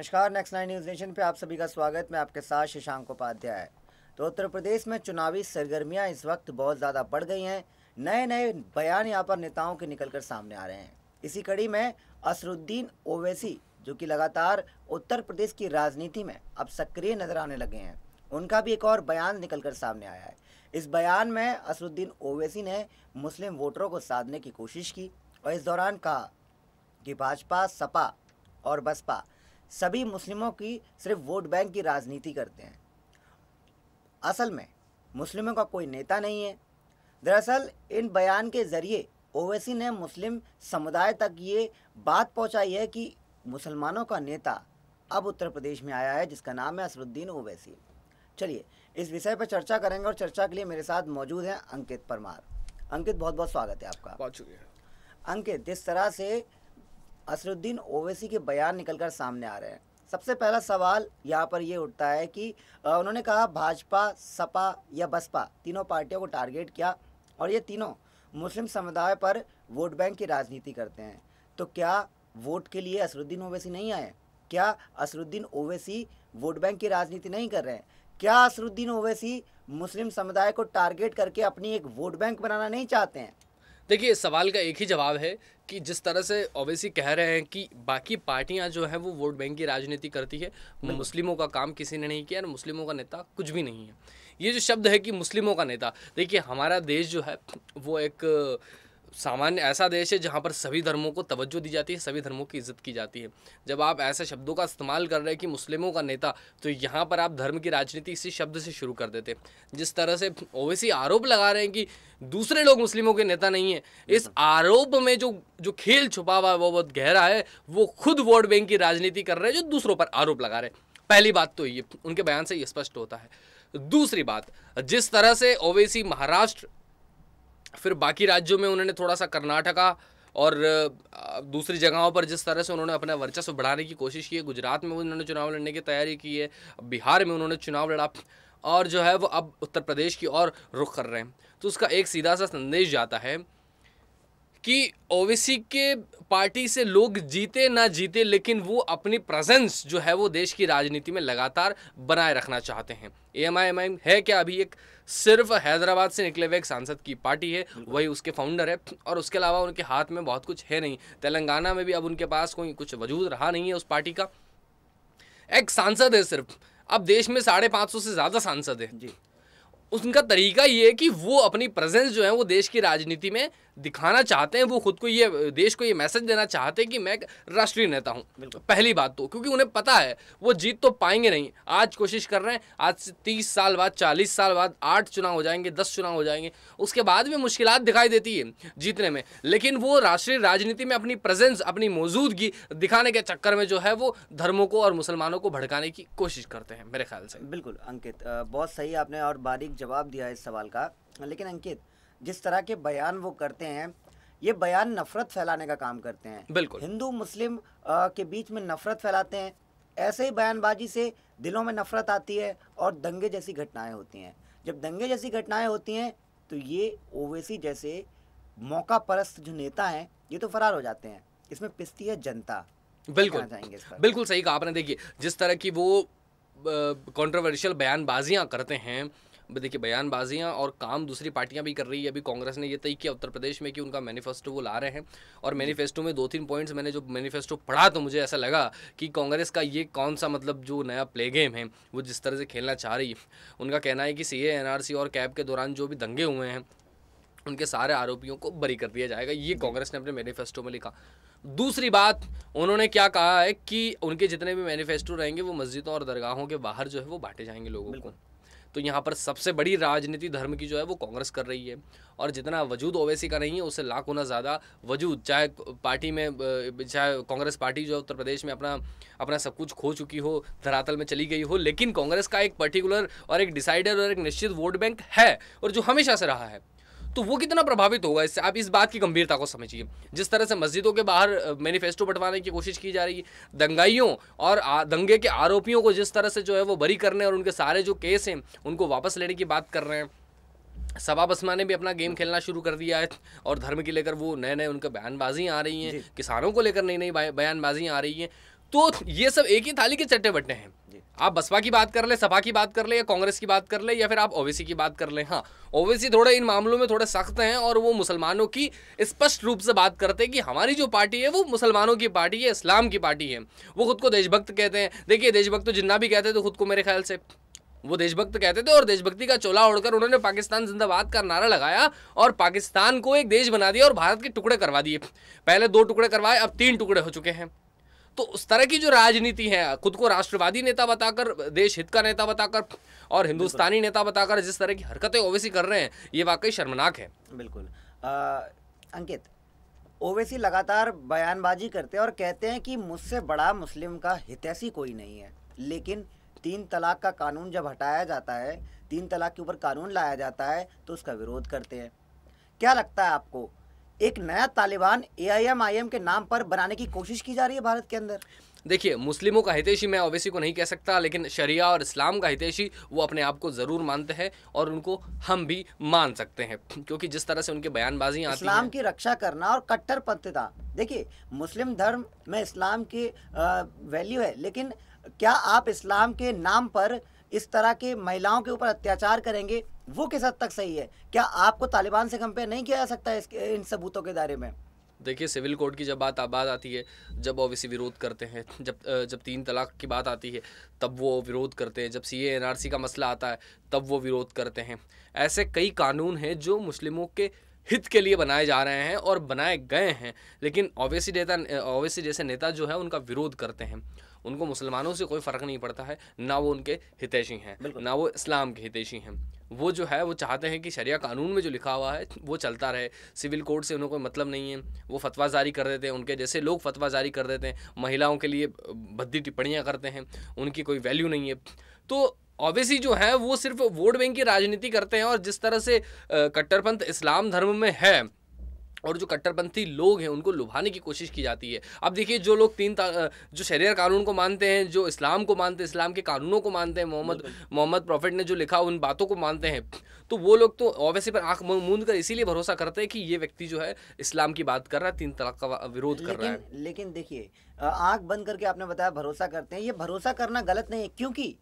नमस्कार next nine news nation पे आप सभी का स्वागत मैं आपके साथ शशांक उपाध्याय तो उत्तर प्रदेश में चुनावी सरगर्मियां इस वक्त बहुत ज़्यादा बढ़ गई हैं नए नए बयान यहाँ पर नेताओं के निकलकर सामने आ रहे हैं इसी कड़ी में असरुद्दीन ओवैसी जो कि लगातार उत्तर प्रदेश की राजनीति में अब सक्रिय नजर आने लगे हैं उनका भी एक और बयान निकल सामने आया है इस बयान में असरुद्दीन ओवैसी ने मुस्लिम वोटरों को साधने की कोशिश की और इस दौरान कहा कि भाजपा सपा और बसपा सभी मुस्लिमों की सिर्फ वोट बैंक की राजनीति करते हैं असल में मुस्लिमों का कोई नेता नहीं है दरअसल इन बयान के ज़रिए ओवैसी ने मुस्लिम समुदाय तक ये बात पहुंचाई है कि मुसलमानों का नेता अब उत्तर प्रदेश में आया है जिसका नाम है असरुद्दीन ओवैसी चलिए इस विषय पर चर्चा करेंगे और चर्चा के लिए मेरे साथ मौजूद हैं अंकित परमार अंकित बहुत बहुत स्वागत है आपका बहुत शुक्रिया अंकित जिस तरह से असरुद्दीन ओवैसी के बयान निकलकर सामने आ रहे हैं सबसे पहला सवाल यहाँ पर ये उठता है कि उन्होंने कहा भाजपा सपा या बसपा तीनों पार्टियों को टारगेट किया और ये तीनों मुस्लिम समुदाय पर वोट बैंक की राजनीति करते हैं तो क्या वोट के लिए असरुद्दीन ओवैसी नहीं आए क्या असरुद्दीन ओवैसी वोट बैंक की राजनीति नहीं कर रहे हैं क्या असरुद्दीन ओवैसी मुस्लिम समुदाय को टारगेट करके अपनी एक वोट बैंक बनाना नहीं चाहते हैं देखिए इस सवाल का एक ही जवाब है कि जिस तरह से ऑब्वियसली कह रहे हैं कि बाकी पार्टियां जो हैं वो वोट बैंक की राजनीति करती है हम्म। मुस्लिमों का काम किसी ने नहीं किया और मुस्लिमों का नेता कुछ भी नहीं है ये जो शब्द है कि मुस्लिमों का नेता देखिए हमारा देश जो है वो एक सामान्य ऐसा देश है जहाँ पर सभी धर्मों को तवज्जो दी जाती है सभी धर्मों की इज्जत की जाती है जब आप ऐसे शब्दों का इस्तेमाल कर रहे हैं कि मुस्लिमों का नेता तो यहाँ पर आप धर्म की राजनीति इसी शब्द से शुरू कर देते जिस तरह से ओवैसी आरोप लगा रहे हैं कि दूसरे लोग मुस्लिमों के नेता नहीं है इस हम्म। आरोप में जो जो खेल छुपा हुआ है वो बहुत गहरा है वो खुद वोट बैंक की राजनीति कर रहे हैं जो दूसरों पर आरोप लगा रहे हैं पहली बात तो ये उनके बयान से ये स्पष्ट होता है दूसरी बात जिस तरह से ओवैसी महाराष्ट्र फिर बाकी राज्यों में उन्होंने थोड़ा सा कर्नाटका और दूसरी जगहों पर जिस तरह से उन्होंने अपना वर्चस्व बढ़ाने की कोशिश की है गुजरात में उन्होंने चुनाव लड़ने की तैयारी की है बिहार में उन्होंने चुनाव लड़ा और जो है वो अब उत्तर प्रदेश की ओर रुख कर रहे हैं तो उसका एक सीधा सा संदेश जाता है कि ओवैसी के पार्टी से लोग जीते ना जीते लेकिन वो अपनी प्रेजेंस जो है वो देश की राजनीति में लगातार बनाए रखना चाहते हैं ए एम आई एम आई है क्या अभी एक सिर्फ हैदराबाद से निकले हुए एक सांसद की पार्टी है वही उसके फाउंडर है और उसके अलावा उनके हाथ में बहुत कुछ है नहीं तेलंगाना में भी अब उनके पास कोई कुछ वजूद रहा नहीं है उस पार्टी का एक सांसद है सिर्फ अब देश में साढ़े पाँच सौ से ज़्यादा सांसद हैं जी उनका तरीका ये है कि वो अपनी प्रेजेंस जो है वो देश की राजनीति में दिखाना चाहते हैं वो खुद को ये देश को ये मैसेज देना चाहते हैं कि मैं राष्ट्रीय नेता हूँ पहली बात तो क्योंकि उन्हें पता है वो जीत तो पाएंगे नहीं आज कोशिश कर रहे हैं आज से तीस साल बाद चालीस साल बाद आठ चुनाव हो जाएंगे दस चुनाव हो जाएंगे उसके बाद भी मुश्किल दिखाई देती है जीतने में लेकिन वो राष्ट्रीय राजनीति में अपनी प्रेजेंस अपनी मौजूदगी दिखाने के चक्कर में जो है वो धर्मों को और मुसलमानों को भड़काने की कोशिश करते हैं मेरे ख्याल से बिल्कुल अंकित बहुत सही आपने और बारीक जवाब दिया इस सवाल का लेकिन अंकित जिस तरह के बयान वो करते हैं ये बयान नफरत फैलाने का काम करते हैं बिल्कुल हिंदू मुस्लिम आ, के बीच में नफरत फैलाते हैं ऐसे ही बयानबाजी से दिलों में नफरत आती है और दंगे जैसी घटनाएं होती हैं जब दंगे जैसी घटनाएं होती हैं तो ये ओवैसी जैसे मौका परस्त जो नेता हैं ये तो फरार हो जाते हैं इसमें पिसती है जनता बिल्कुल बिल्कुल सही कहा आपने देखिए जिस तरह की वो कंट्रोवर्शियल बयानबाजियां करते हैं देखिए बयानबाजियाँ और काम दूसरी पार्टियाँ भी कर रही है अभी कांग्रेस ने ये तय किया उत्तर प्रदेश में कि उनका मैनिफेस्टो वो ला रहे हैं और मैनिफेस्टो में दो तीन पॉइंट्स मैंने जो मैनिफेस्टो पढ़ा तो मुझे ऐसा लगा कि कांग्रेस का ये कौन सा मतलब जो नया प्ले गेम है वो जिस तरह से खेलना चाह रही है उनका कहना है कि सी सी और कैब के दौरान जो भी दंगे हुए हैं उनके सारे आरोपियों को बरी कर दिया जाएगा ये कांग्रेस ने अपने मैनिफेस्टो में लिखा दूसरी बात उन्होंने क्या कहा है कि उनके जितने भी मैनिफेस्टो रहेंगे वो मस्जिदों और दरगाहों के बाहर जो है वो बांटे जाएंगे लोगों को तो यहाँ पर सबसे बड़ी राजनीति धर्म की जो है वो कांग्रेस कर रही है और जितना वजूद ओवैसी का नहीं है उससे लाख गुना ज़्यादा वजूद चाहे पार्टी में चाहे कांग्रेस पार्टी जो उत्तर प्रदेश में अपना अपना सब कुछ खो चुकी हो धरातल में चली गई हो लेकिन कांग्रेस का एक पर्टिकुलर और एक डिसाइडर और एक निश्चित वोट बैंक है और जो हमेशा से रहा है तो वो कितना प्रभावित होगा इससे आप इस बात की गंभीरता को समझिए जिस तरह से मस्जिदों के बाहर मैनिफेस्टो बंटवाने की कोशिश की जा रही है दंगाइयों और दंगे के आरोपियों को जिस तरह से जो है वो बरी करने और उनके सारे जो केस हैं उनको वापस लेने की बात कर रहे हैं सबा बसमा ने भी अपना गेम खेलना शुरू कर दिया है और धर्म के लेकर वो नए नए उनके बयानबाजियाँ आ रही हैं किसानों को लेकर नई नई बयानबाजियाँ आ रही हैं तो ये सब एक ही थाली के चट्टे बट्टे हैं आप बसपा की बात कर ले सपा की बात कर ले या कांग्रेस की बात कर ले या फिर आप ओवैसी की बात कर ले हाँ ओवैसी थोड़े इन मामलों में थोड़े सख्त हैं और वो मुसलमानों की स्पष्ट रूप से बात करते हैं कि हमारी जो पार्टी है वो मुसलमानों की पार्टी है इस्लाम की पार्टी है वो खुद को देशभक्त कहते हैं देखिए देशभक्त तो जिन्ना भी कहते थे खुद को मेरे ख्याल से वो देशभक्त कहते थे और देशभक्ति का चोला ओढ़कर उन्होंने पाकिस्तान जिंदाबाद का नारा लगाया और पाकिस्तान को एक देश बना दिया और भारत के टुकड़े करवा दिए पहले दो टुकड़े करवाए अब तीन टुकड़े हो चुके हैं तो उस तरह की जो राजनीति है खुद को राष्ट्रवादी नेता बताकर देश हित का नेता बताकर और हिंदुस्तानी नेता बताकर जिस तरह की हरकतें ओवैसी कर रहे हैं ये वाकई शर्मनाक है बिल्कुल आ, अंकित ओवैसी लगातार बयानबाजी करते हैं और कहते हैं कि मुझसे बड़ा मुस्लिम का हितैषी कोई नहीं है लेकिन तीन तलाक का कानून जब हटाया जाता है तीन तलाक के ऊपर कानून लाया जाता है तो उसका विरोध करते हैं क्या लगता है आपको एक नया तालिबान एआईएमआईएम के नाम पर बनाने की कोशिश की जा रही है भारत के अंदर देखिए मुस्लिमों का हितैषी मैं ओवैसी को नहीं कह सकता लेकिन शरिया और इस्लाम का हितैषी वो अपने आप को ज़रूर मानते हैं और उनको हम भी मान सकते हैं क्योंकि जिस तरह से उनके बयानबाजी आती इस्लाम की रक्षा करना और कट्टरपंथता देखिए मुस्लिम धर्म में इस्लाम की वैल्यू है लेकिन क्या आप इस्लाम के नाम पर इस तरह के महिलाओं के ऊपर अत्याचार करेंगे वो किस हद तक सही है क्या आपको तालिबान से कंपेयर नहीं किया जा सकता है इन सबूतों के दायरे में देखिए सिविल कोड की जब बात बात आती है जब वो विरोध करते हैं जब जब तीन तलाक की बात आती है तब वो विरोध करते हैं जब सी एन आर सी का मसला आता है तब वो विरोध करते हैं ऐसे कई कानून हैं जो मुस्लिमों के हित के लिए बनाए जा रहे हैं और बनाए गए हैं लेकिन ओवैसी नेता ओवैसी जैसे नेता जो है उनका विरोध करते हैं उनको मुसलमानों से कोई फ़र्क नहीं पड़ता है ना वो उनके हितैषी हैं ना वो इस्लाम के हितैषी हैं वो जो है वो चाहते हैं कि शरिया कानून में जो लिखा हुआ है वो चलता रहे सिविल कोड से उन्हें कोई मतलब नहीं है वो फतवा जारी कर देते हैं उनके जैसे लोग फतवा जारी कर देते हैं महिलाओं के लिए भद्दी टिप्पणियाँ करते हैं उनकी कोई वैल्यू नहीं है तो ऑब्वियसली जो है वो सिर्फ वोट बैंक की राजनीति करते हैं और जिस तरह से कट्टरपंथ इस्लाम धर्म में है और जो कट्टरपंथी लोग हैं उनको लुभाने की कोशिश की जाती है अब देखिए जो लोग तीन जो शरिया कानून को मानते हैं जो इस्लाम को मानते हैं इस्लाम के कानूनों को मानते हैं मोहम्मद मोहम्मद प्रॉफिट ने जो लिखा उन बातों को मानते हैं तो वो लोग तो ओवैसी पर आंख मूंद कर इसीलिए भरोसा करते हैं कि ये व्यक्ति जो है इस्लाम की बात कर रहा है तीन तलाक का विरोध कर रहा है लेकिन देखिए आंख बंद करके आपने बताया भरोसा करते हैं ये भरोसा करना गलत नहीं है क्योंकि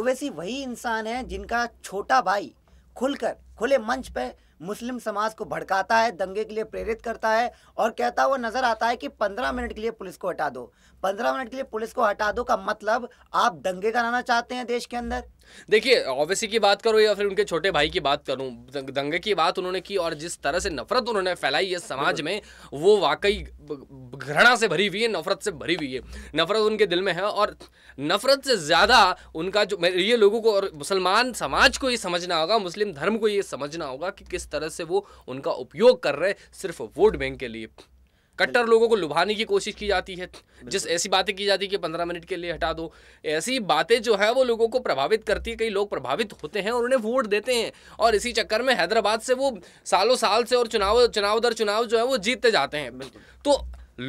ओवैसी वही इंसान है जिनका छोटा भाई खुलकर खुले मंच पे मुस्लिम समाज को भड़काता है दंगे के लिए प्रेरित करता है और कहता हुआ नजर आता है कि पंद्रह मिनट के लिए पुलिस को हटा दो पंद्रह मिनट के लिए पुलिस को हटा दो का मतलब आप दंगे कराना चाहते हैं देश के अंदर देखिए ऑब्वियसली की बात करो या फिर उनके छोटे भाई की बात करूँ दंगे की बात उन्होंने की और जिस तरह से नफरत उन्होंने फैलाई है समाज में वो वाकई घृणा से भरी हुई है नफरत से भरी हुई है नफरत उनके दिल में है और नफरत से ज़्यादा उनका जो ये लोगों को और मुसलमान समाज को ये समझना होगा मुस्लिम धर्म को ये समझना होगा कि किस तरह से वो उनका उपयोग कर रहे सिर्फ वोट बैंक के लिए कट्टर लोगों को लुभाने की कोशिश की जाती है जिस ऐसी बातें की जाती है कि पंद्रह मिनट के लिए हटा दो ऐसी बातें जो है वो लोगों को प्रभावित करती है कई लोग प्रभावित होते हैं और उन्हें वोट देते हैं और इसी चक्कर में हैदराबाद से वो सालों साल से और चुनाव चुनाव दर चुनाव जो है वो जीतते जाते हैं तो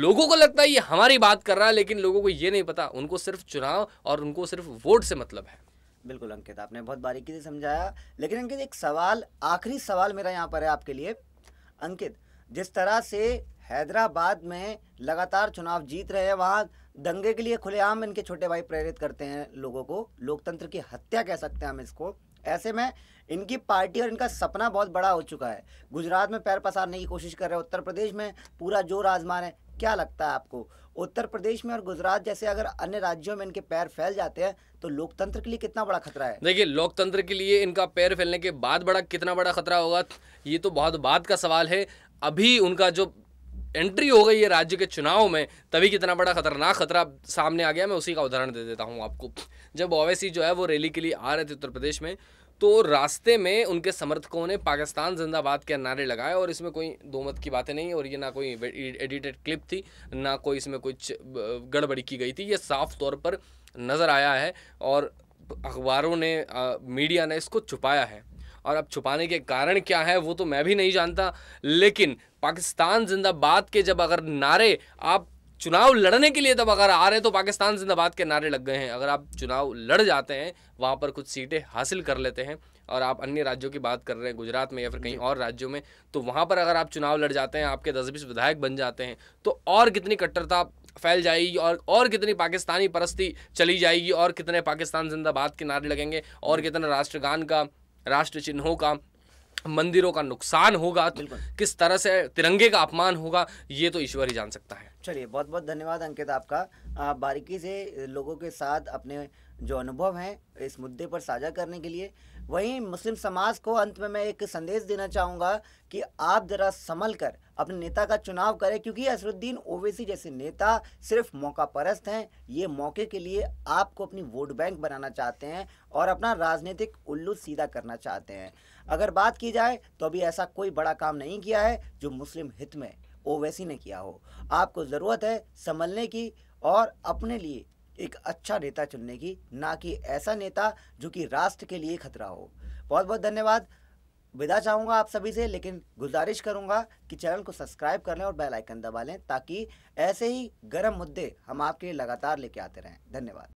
लोगों को लगता है ये हमारी बात कर रहा है लेकिन लोगों को ये नहीं पता उनको सिर्फ चुनाव और उनको सिर्फ वोट से मतलब है बिल्कुल अंकित आपने बहुत बारीकी से समझाया लेकिन अंकित एक सवाल आखिरी सवाल मेरा यहाँ पर है आपके लिए अंकित जिस तरह से हैदराबाद में लगातार चुनाव जीत रहे हैं वहाँ दंगे के लिए खुलेआम इनके छोटे भाई प्रेरित करते हैं लोगों को लोकतंत्र की हत्या कह सकते हैं हम इसको ऐसे में इनकी पार्टी और इनका सपना बहुत बड़ा हो चुका है गुजरात में पैर पसारने की कोशिश कर रहे हैं उत्तर प्रदेश में पूरा जोर आजमा रहे हैं क्या लगता है आपको उत्तर प्रदेश में और गुजरात जैसे अगर अन्य राज्यों में इनके पैर फैल जाते हैं तो लोकतंत्र के लिए कितना बड़ा खतरा है देखिए लोकतंत्र के लिए इनका पैर फैलने के बाद बड़ा कितना बड़ा खतरा होगा ये तो बहुत बाद का सवाल है अभी उनका जो एंट्री हो गई है राज्य के चुनाव में तभी कितना बड़ा खतरनाक खतरा सामने आ गया मैं उसी का उदाहरण दे देता हूँ आपको जब ओवैसी जो है वो रैली के लिए आ रहे थे उत्तर प्रदेश में तो रास्ते में उनके समर्थकों ने पाकिस्तान जिंदाबाद के नारे लगाए और इसमें कोई दो मत की बातें नहीं और ये ना कोई एडिटेड क्लिप थी ना कोई इसमें कुछ गड़बड़ी की गई थी ये साफ तौर पर नज़र आया है और अखबारों ने मीडिया ने इसको छुपाया है और अब छुपाने के कारण क्या है वो तो मैं भी नहीं जानता लेकिन पाकिस्तान जिंदाबाद के जब अगर नारे आप चुनाव लड़ने के लिए तब अगर आ रहे तो पाकिस्तान जिंदाबाद के नारे लग गए हैं अगर आप चुनाव लड़ जाते हैं वहाँ पर कुछ सीटें हासिल कर लेते हैं और आप अन्य राज्यों की बात कर रहे हैं गुजरात में या फिर कहीं और राज्यों में तो वहाँ पर अगर आप चुनाव लड़ जाते हैं आपके दस बीस विधायक बन जाते हैं तो और कितनी कट्टरता फैल जाएगी और और कितनी पाकिस्तानी परस्ती चली जाएगी और कितने पाकिस्तान जिंदाबाद के नारे लगेंगे और कितना राष्ट्रगान का राष्ट्र चिन्हों का मंदिरों का नुकसान होगा तो किस तरह से तिरंगे का अपमान होगा ये तो ईश्वर ही जान सकता है चलिए बहुत बहुत धन्यवाद अंकित आपका आप बारीकी से लोगों के साथ अपने जो अनुभव हैं इस मुद्दे पर साझा करने के लिए वहीं मुस्लिम समाज को अंत में मैं एक संदेश देना चाहूँगा कि आप ज़रा संभल कर अपने नेता का चुनाव करें क्योंकि असरुद्दीन ओवैसी जैसे नेता सिर्फ मौका परस्त हैं ये मौके के लिए आपको अपनी वोट बैंक बनाना चाहते हैं और अपना राजनीतिक उल्लू सीधा करना चाहते हैं अगर बात की जाए तो अभी ऐसा कोई बड़ा काम नहीं किया है जो मुस्लिम हित में ओवैसी ने किया हो आपको ज़रूरत है संभलने की और अपने लिए एक अच्छा नेता चुनने की ना कि ऐसा नेता जो कि राष्ट्र के लिए खतरा हो बहुत बहुत धन्यवाद विदा चाहूँगा आप सभी से लेकिन गुजारिश करूँगा कि चैनल को सब्सक्राइब कर लें और बेल आइकन दबा लें ताकि ऐसे ही गर्म मुद्दे हम आपके लिए लगातार लेके आते रहें धन्यवाद